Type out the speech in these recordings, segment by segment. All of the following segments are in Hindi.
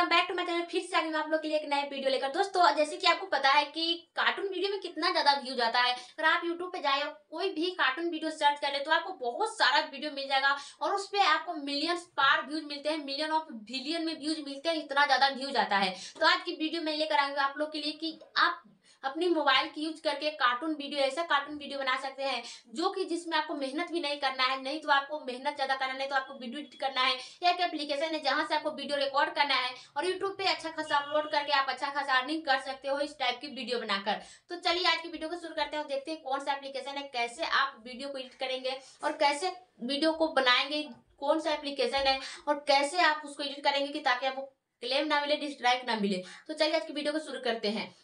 welcome back to my channel फिर से आगे मैं आप लोग के लिए एक नए वीडियो लेकर दोस्तों जैसे कि आपको पता है कि कार्टून वीडियो में कितना ज्यादा व्यू जाता है अगर आप यूट्यूब पे जाए और कोई भी कार्टून वीडियो सर्च कर ले तो आपको बहुत सारा वीडियो मिल जाएगा और उस पर आपको मिलियन पार व्यूज मिलते हैं मिलियन ऑफ बिलियन में व्यूज मिलते हैं इतना ज्यादा व्यूज आता है तो आज की वीडियो में लेकर आऊंगी आप लोग के लिए की आप अपने मोबाइल की यूज करके कार्टून वीडियो ऐसा कार्टून वीडियो बना सकते हैं जो कि जिसमें आपको मेहनत भी नहीं करना है नहीं तो आपको मेहनत ज़्यादा करना नहीं तो आपको वीडियो एडिट करना है एक एप्लीकेशन है जहाँ से आपको वीडियो रिकॉर्ड करना है और यूट्यूब पे अच्छा खासा अपलोड करके आप अच्छा खासा अर्निंग कर सकते हो इस टाइप की वीडियो बनाकर तो चलिए आज की वीडियो को शुरू करते हैं देखते हैं कौन सा एप्लीकेशन है कैसे आप वीडियो को एडिट करेंगे और कैसे वीडियो को बनाएंगे कौन सा एप्लीकेशन है और कैसे आप उसको एडिट करेंगे कि ताकि आपको क्लेम ना मिले डिस्ट्राइक ना मिले तो चलिए आज की वीडियो को शुरू करते हैं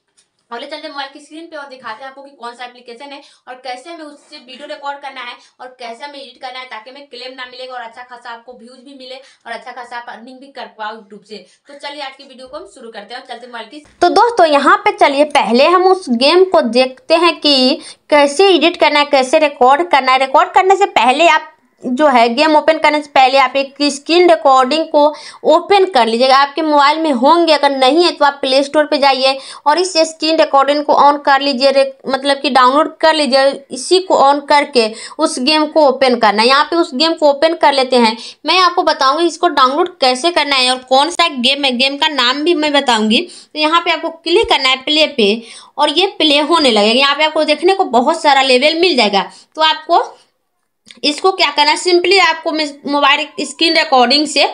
पहले चलते मोबाइल की स्क्रीन पे और दिखाते हैं आपको कि कौन सा एप्लीकेशन है और कैसे हमें उससे वीडियो रिकॉर्ड करना है और कैसे हमें एडिट करना है ताकि हमें क्लेम ना मिलेगा और अच्छा खासा आपको व्यूज भी मिले और अच्छा खासा आप अर्निंग भी कर पाओ यूट्यूब से तो चलिए आज की वीडियो को हम शुरू करते हैं चलते मोबाइल की तो दोस्तों यहाँ पे चलिए पहले हम उस गेम को देखते हैं की कैसे एडिट करना है कैसे रिकॉर्ड करना है रिकॉर्ड करने से पहले आप जो है गेम ओपन करने से पहले आप एक स्क्रीन रिकॉर्डिंग को ओपन कर लीजिएगा आपके मोबाइल में होंगे अगर नहीं है तो आप प्ले स्टोर पर जाइए और इस स्क्रीन रिकॉर्डिंग को ऑन कर लीजिए मतलब कि डाउनलोड कर लीजिए इसी को ऑन करके उस गेम को ओपन करना है यहाँ पे उस गेम को ओपन कर लेते हैं मैं आपको बताऊँगी इसको डाउनलोड कैसे करना है और कौन सा गेम है गेम का नाम भी मैं बताऊँगी तो यहाँ पर आपको क्लिक करना है प्ले पे और ये प्ले होने लगेगा यहाँ पर आपको देखने को बहुत सारा लेवल मिल जाएगा तो आपको इसको क्या करना है सिंपली आपको मोबाइल स्क्रीन रिकॉर्डिंग से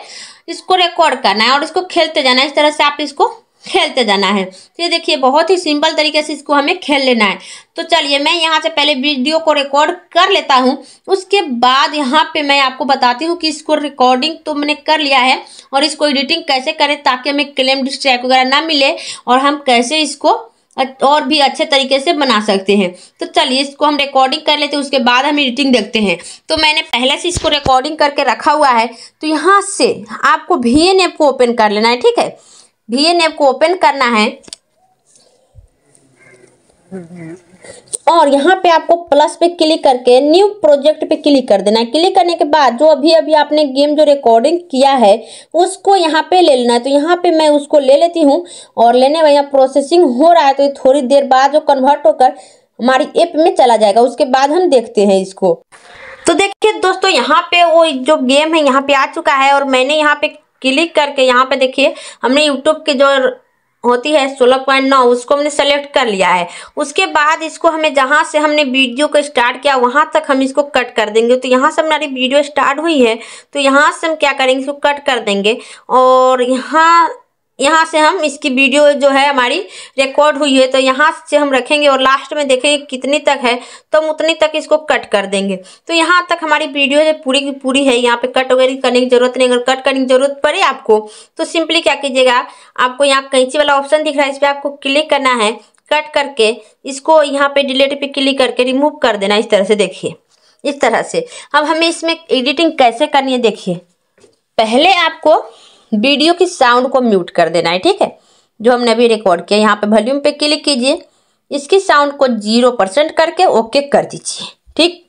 इसको रिकॉर्ड करना है और इसको खेलते जाना है इस तरह से आप इसको खेलते जाना है तो ये देखिए बहुत ही सिंपल तरीके से इसको हमें खेल लेना है तो चलिए मैं यहाँ से पहले वीडियो को रिकॉर्ड कर लेता हूँ उसके बाद यहाँ पे मैं आपको बताती हूँ कि इसको रिकॉर्डिंग तो मैंने कर लिया है और इसको एडिटिंग कैसे करें ताकि हमें क्लेम डिस्ट्रैक वगैरह ना मिले और हम कैसे इसको और भी अच्छे तरीके से बना सकते हैं तो चलिए इसको हम रिकॉर्डिंग कर लेते हैं उसके बाद हम एडिटिंग देखते हैं तो मैंने पहले से इसको रिकॉर्डिंग करके रखा हुआ है तो यहाँ से आपको भी एन एप को ओपन कर लेना है ठीक है भी एन एप को ओपन करना है और यहाँ पे आपको प्लस पे क्लिक करके न्यू प्रोजेक्ट पे क्लिक कर देना है क्लिक करने के बाद जो अभी अभी आपने गेम जो रिकॉर्डिंग किया है उसको यहाँ पे ले लेना है तो यहाँ पे मैं उसको ले लेती हूँ और लेने में यहाँ प्रोसेसिंग हो रहा है तो थोड़ी देर बाद जो कन्वर्ट होकर हमारी एप में चला जाएगा उसके बाद हम देखते हैं इसको तो देखिए दोस्तों यहाँ पे वो जो गेम है यहाँ पे आ चुका है और मैंने यहाँ पे क्लिक करके यहाँ पे देखिए हमने यूट्यूब के जो होती है 16.9 उसको हमने सेलेक्ट कर लिया है उसके बाद इसको हमें जहाँ से हमने वीडियो को स्टार्ट किया वहाँ तक हम इसको कट कर देंगे तो यहाँ से हमारी वीडियो स्टार्ट हुई है तो यहाँ से हम क्या करेंगे इसको कट कर देंगे और यहाँ यहाँ से हम इसकी वीडियो जो है हमारी रिकॉर्ड हुई है तो यहाँ से हम रखेंगे और लास्ट में देखेंगे कितनी तक है तो हम उतनी तक इसको कट कर देंगे तो यहाँ तक हमारी वीडियो जो पूरी की पूरी है यहाँ पे कट वगैरह करने की जरूरत नहीं अगर कट करने की जरूरत पड़े आपको तो सिंपली क्या कीजिएगा आपको यहाँ कैंची वाला ऑप्शन दिख रहा है इस पर आपको क्लिक करना है कट करके इसको यहाँ पे डिलीट पर क्लिक करके रिमूव कर देना इस तरह से देखिए इस तरह से अब हमें इसमें एडिटिंग कैसे करनी है देखिए पहले आपको वीडियो की साउंड को म्यूट कर देना है ठीक है जो हमने अभी रिकॉर्ड किया यहाँ पे वॉल्यूम पे क्लिक कीजिए इसकी साउंड को जीरो परसेंट करके ओके कर दीजिए ठीक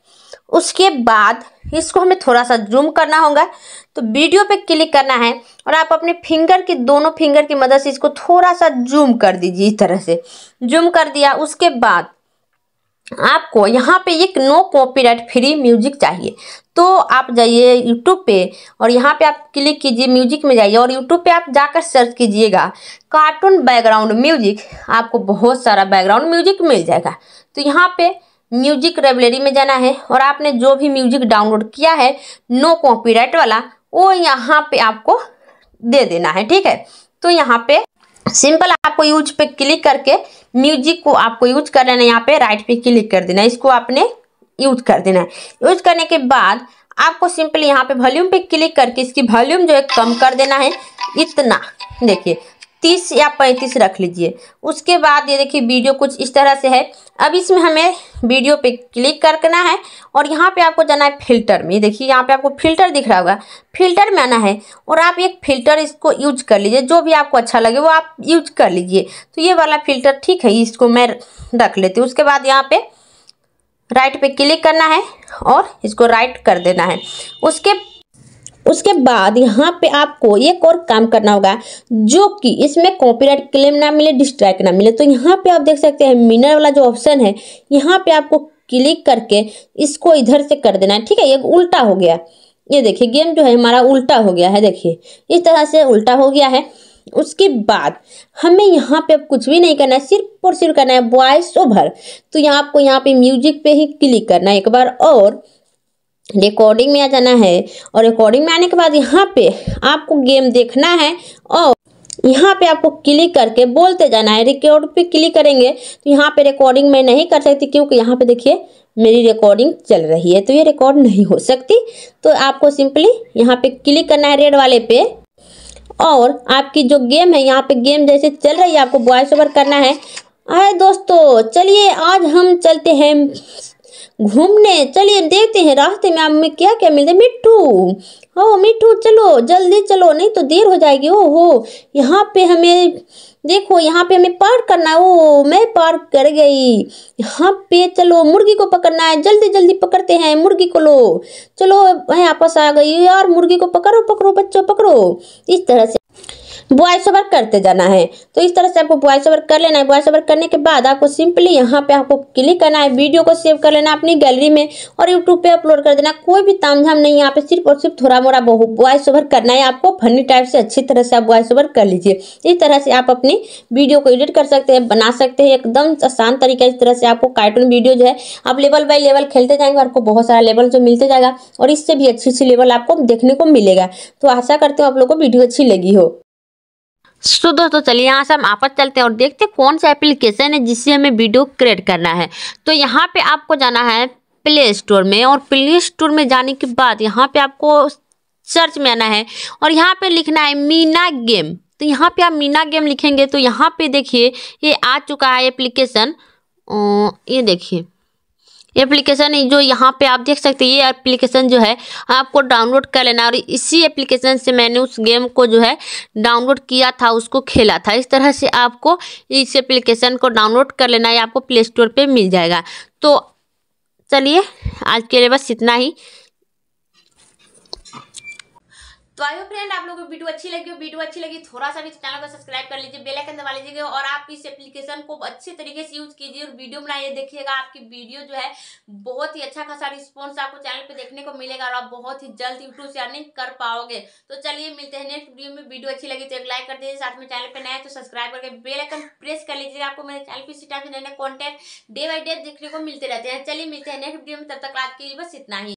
उसके बाद इसको हमें थोड़ा सा जूम करना होगा तो वीडियो पे क्लिक करना है और आप अपने फिंगर की दोनों फिंगर की मदद से इसको थोड़ा सा जूम कर दीजिए इस तरह से जूम कर दिया उसके बाद आपको यहाँ पे एक नो कॉपीराइट फ्री म्यूजिक चाहिए तो आप जाइए यूट्यूब पे और यहाँ पे आप क्लिक कीजिए म्यूजिक में जाइए और यूट्यूब पे आप जाकर सर्च कीजिएगा कार्टून बैकग्राउंड म्यूजिक आपको बहुत सारा बैकग्राउंड म्यूजिक मिल जाएगा तो यहाँ पे म्यूजिक रेबलरी में जाना है और आपने जो भी म्यूजिक डाउनलोड किया है नो कॉपी वाला वो यहाँ पर आपको दे देना है ठीक है तो यहाँ पे सिंपल आपको यूज पे क्लिक करके म्यूजिक को आपको यूज कर लेना यहाँ पे राइट पे क्लिक कर देना इसको आपने यूज कर देना है यूज करने के बाद आपको सिंपली यहाँ पे वॉल्यूम पे क्लिक करके इसकी वॉल्यूम जो है कम कर देना है इतना देखिए तीस या पैंतीस रख लीजिए उसके बाद ये देखिए वीडियो कुछ इस तरह से है अब इसमें हमें वीडियो पे क्लिक करना है और यहाँ पे आपको जाना है फिल्टर में देखिए यहाँ पे आपको फिल्टर दिख रहा होगा फिल्टर में आना है और आप एक फिल्टर इसको यूज कर लीजिए जो भी आपको अच्छा लगे वो आप यूज कर लीजिए तो ये वाला फिल्टर ठीक है इसको मैं रख लेती हूँ उसके बाद यहाँ पर राइट पर क्लिक करना है और इसको राइट कर देना है उसके उसके बाद यहाँ पे आपको एक और काम करना होगा जो कि इसमें कॉपीराइट क्लेम ना मिले डिस्ट्रैक्ट ना मिले तो यहाँ पे आप देख सकते हैं मिनर वाला जो ऑप्शन है यहाँ पे आपको क्लिक करके इसको इधर से कर देना है ठीक है ये उल्टा हो गया ये देखिए गेम जो है हमारा उल्टा हो गया है देखिए इस तरह से उल्टा हो गया है उसके बाद हमें यहाँ पे अब कुछ भी नहीं करना है सिर्फ और सिर्फ करना है वॉइस ओवर तो यहाँ आपको यहाँ पे म्यूजिक पे ही क्लिक करना है एक बार और रिकॉर्डिंग में आ जाना है और रिकॉर्डिंग में आने के बाद यहाँ पे आपको गेम देखना है और यहाँ पे आपको क्लिक करके बोलते जाना है रिकॉर्ड पे क्लिक करेंगे तो यहाँ पे रिकॉर्डिंग मैं नहीं कर सकती क्योंकि यहाँ पे देखिए मेरी रिकॉर्डिंग चल रही है तो ये रिकॉर्ड नहीं हो सकती तो आपको सिंपली यहाँ पे क्लिक करना है रेड वाले पे और आपकी जो गेम है यहाँ पे गेम जैसे चल रही है आपको वॉइस ओवर करना है अरे दोस्तों चलिए आज हम चलते हैं घूमने चलिए देखते हैं रास्ते में हमें क्या क्या मिलते मिट्टू हो मिट्टू चलो जल्दी चलो नहीं तो देर हो जाएगी ओ हो यहाँ पे हमें देखो यहाँ पे हमें पार करना ओ मैं पार कर गई यहाँ पे चलो मुर्गी को पकड़ना है जल्दी जल्दी पकड़ते हैं मुर्गी को लो चलो मैं आपस आ गई यार मुर्गी को पकड़ो पकड़ो बच्चों पकड़ो इस तरह से बॉयस ओवर करते जाना है तो इस तरह से आपको बॉयस ओवर कर लेना है बॉयस ओवर करने के बाद आपको सिंपली यहाँ पे आपको क्लिक करना है वीडियो को सेव कर लेना अपनी गैलरी में और यूट्यूब पे अपलोड कर देना कोई भी तामझाम नहीं यहाँ पे सिर्फ और सिर्फ थोड़ा मोड़ा वॉइस ओवर करना है आपको फनी टाइप से अच्छी तरह से आप वॉइस ओवर कर लीजिए इस तरह से आप अपनी अपनी वीडियो को एडिट कर सकते हैं बना सकते हैं एकदम आसान तरीका इस तरह से आपको कार्टून वीडियो जो है आप लेवल बाय लेवल खेलते जाएंगे आपको बहुत सारा लेवल जो मिलते जाएगा और इससे भी अच्छी अच्छी लेवल आपको देखने को मिलेगा तो आशा करते हो आप लोग को वीडियो अच्छी लगी हो तो दोस्तों चलिए यहाँ से हम आपस चलते हैं और देखते हैं कौन सा एप्लीकेशन है जिससे हमें वीडियो क्रिएट करना है तो यहाँ पे आपको जाना है प्ले स्टोर में और प्ले स्टोर में जाने के बाद यहाँ पे आपको सर्च में आना है और यहाँ पे लिखना है मीना गेम तो यहाँ पे आप मीना गेम लिखेंगे तो यहाँ पे देखिए ये आ चुका है एप्लीकेशन ये देखिए एप्लीकेशन जो यहाँ पे आप देख सकते हैं ये एप्लीकेशन जो है आपको डाउनलोड कर लेना और इसी एप्लीकेशन से मैंने उस गेम को जो है डाउनलोड किया था उसको खेला था इस तरह से आपको इस एप्लीकेशन को डाउनलोड कर लेना है आपको प्ले स्टोर पर मिल जाएगा तो चलिए आज के लिए बस इतना ही तो आयो फ्रेंड आप लोगों को वीडियो अच्छी लगी हो वीडियो अच्छी लगी थोड़ा सा भी चैनल तो को सब्सक्राइब कर लीजिए बेल आइकन दबा लीजिएगा और आप इस एप्लीकेशन को अच्छे तरीके से यूज कीजिए और वीडियो बनाइए देखिएगा आपकी वीडियो जो है बहुत ही अच्छा खासा रिस्पॉन्स आपको चैनल पे देखने को मिलेगा और आप बहुत ही जल्द यूट्यूब से अर्निंग कर पाओगे तो चलिए मिलते हैं नेक्स्ट वीडियो में वीडियो अच्छी लगी तो एक लाइक कर दीजिए साथ में चैनल पर नया तो सब्सक्राइब करके बेलाइकन प्रेस कर लीजिएगा आपको मेरे चैनल पर नए नए कॉन्टेंट डे बाई डे देखने को मिलते रहते हैं चलिए मिलते हैं नेक्स्ट वीडियो में तब तक आज लिए बस इतना ही